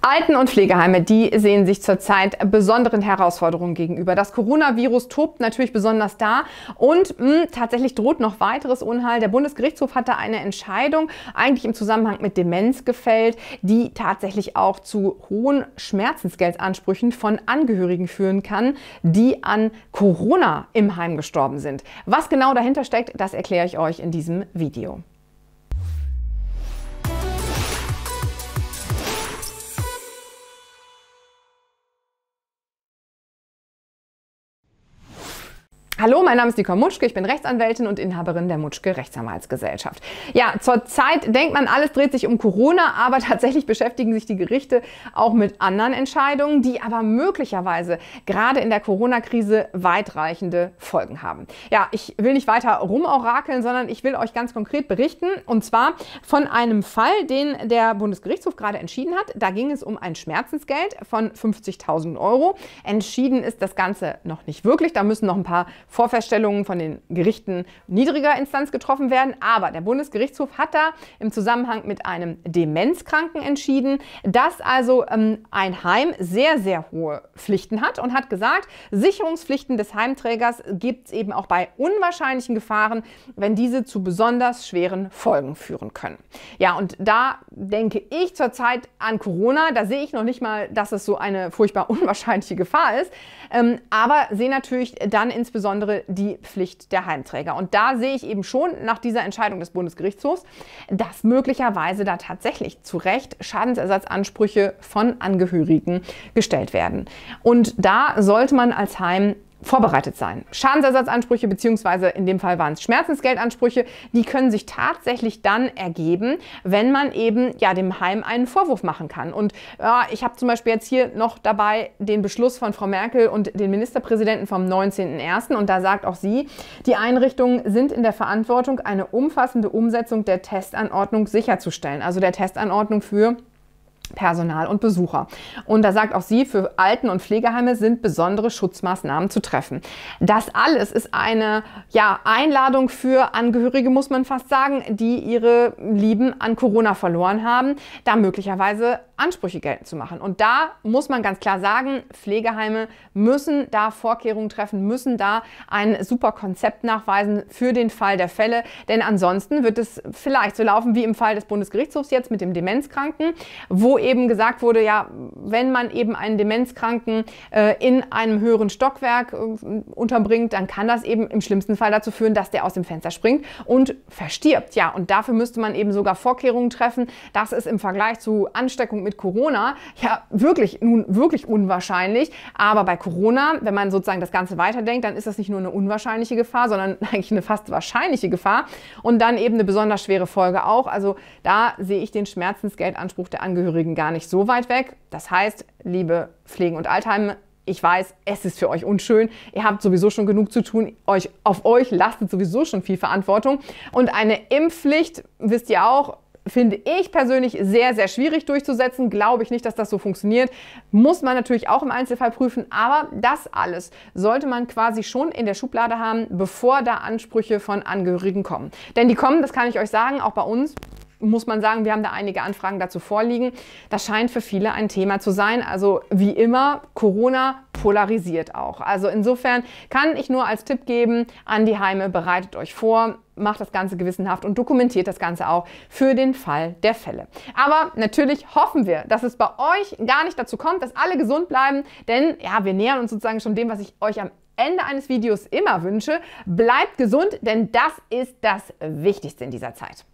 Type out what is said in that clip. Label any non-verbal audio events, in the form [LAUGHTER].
Alten- und Pflegeheime, die sehen sich zurzeit besonderen Herausforderungen gegenüber. Das Coronavirus tobt natürlich besonders da und mh, hm, tatsächlich droht noch weiteres Unheil. Der Bundesgerichtshof hatte eine Entscheidung eigentlich im Zusammenhang mit Demenz gefällt, die tatsächlich auch zu hohen Schmerzensgeldansprüchen von Angehörigen führen kann, die an Corona im Heim gestorben sind. Was genau dahinter steckt, das erkläre ich euch in diesem Video. Hallo, mein Name ist Nicole Mutschke, ich bin Rechtsanwältin und Inhaberin der Mutschke Rechtsanwaltsgesellschaft. Ja, zurzeit denkt man, alles dreht sich um Corona, aber [LAUGHS] tatsächlich beschäftigen sich die Gerichte auch mit anderen Entscheidungen, die aber möglicherweise gerade in der Corona-Krise weitreichende Folgen haben. Ja, ich will nicht weiter rumorakeln, sondern ich will euch ganz konkret berichten und zwar von einem Fall, den der Bundesgerichtshof gerade entschieden hat. Da ging es um ein Schmerzensgeld von 50.000 Euro. Entschieden ist das Ganze noch nicht wirklich, da müssen noch ein paar Vorfeststellungen von den Gerichten niedriger Instanz getroffen werden. Aber der Bundesgerichtshof hat da im Zusammenhang mit einem Demenzkranken entschieden, dass also ähm, ein Heim sehr, sehr hohe Pflichten hat und hat gesagt, Sicherungspflichten des Heimträgers gibt es eben auch bei unwahrscheinlichen Gefahren, wenn diese zu besonders schweren Folgen führen können. Ja, und da denke ich zurzeit an Corona. Da sehe ich noch nicht mal, dass es so eine furchtbar unwahrscheinliche Gefahr ist, ähm, aber sehe natürlich dann insbesondere insbesondere die Pflicht der Heimträger. Und da sehe ich eben schon nach dieser Entscheidung des Bundesgerichtshofs, dass möglicherweise da tatsächlich zu Recht Schadensersatzansprüche von Angehörigen gestellt werden. Und da sollte man als Heim vorbereitet sein. Schadensersatzansprüche beziehungsweise in dem Fall waren es Schmerzensgeldansprüche, die können sich tatsächlich dann ergeben, wenn man eben ja dem Heim einen Vorwurf machen kann. Und ja, ich habe zum Beispiel jetzt hier noch dabei den Beschluss von Frau Merkel und den Ministerpräsidenten vom 19.01. und da sagt auch sie, die Einrichtungen sind in der Verantwortung, eine umfassende Umsetzung der Testanordnung sicherzustellen. Also der Testanordnung für Personal und Besucher. Und da sagt auch sie, für Alten- und Pflegeheime sind besondere Schutzmaßnahmen zu treffen. Das alles ist eine ja, Einladung für Angehörige, muss man fast sagen, die ihre Lieben an Corona verloren haben, da möglicherweise Ansprüche geltend zu machen. Und da muss man ganz klar sagen, Pflegeheime müssen da Vorkehrungen treffen, müssen da ein super Konzept nachweisen für den Fall der Fälle. Denn ansonsten wird es vielleicht so laufen wie im Fall des Bundesgerichtshofs jetzt mit dem Demenzkranken, wo eben gesagt wurde, ja, wenn man eben einen Demenzkranken äh, in einem höheren Stockwerk äh, unterbringt, dann kann das eben im schlimmsten Fall dazu führen, dass der aus dem Fenster springt und verstirbt. Ja, und dafür müsste man eben sogar Vorkehrungen treffen. Das ist im Vergleich zu Ansteckung mit Corona ja wirklich, nun wirklich unwahrscheinlich. Aber bei Corona, wenn man sozusagen das Ganze weiterdenkt, dann ist das nicht nur eine unwahrscheinliche Gefahr, sondern [LAUGHS] eigentlich eine fast wahrscheinliche Gefahr und dann eben eine besonders schwere Folge auch. Also da sehe ich den Schmerzensgeldanspruch der Angehörigen eben gar nicht so weit weg. Das heißt, liebe Pflegen- und Altheime, ich weiß, es ist für euch unschön. Ihr habt sowieso schon genug zu tun. Euch, auf euch lastet sowieso schon viel Verantwortung. Und eine Impfpflicht, wisst ihr auch, finde ich persönlich sehr, sehr schwierig durchzusetzen. Glaube ich nicht, dass das so funktioniert. Muss man natürlich auch im Einzelfall prüfen, aber das alles sollte man quasi schon in der Schublade haben, bevor da Ansprüche von Angehörigen kommen. Denn die kommen, das kann ich euch sagen, auch bei uns muss man sagen, wir haben da einige Anfragen dazu vorliegen. Das scheint für viele ein Thema zu sein. Also wie immer, Corona polarisiert auch. Also insofern kann ich nur als Tipp geben an die Heime, bereitet euch vor, macht das Ganze gewissenhaft und dokumentiert das Ganze auch für den Fall der Fälle. Aber natürlich hoffen wir, dass es bei euch gar nicht dazu kommt, dass alle gesund bleiben, denn ja, wir nähern uns sozusagen schon dem, was ich euch am Ende eines Videos immer wünsche. Bleibt gesund, denn das ist das Wichtigste in dieser Zeit.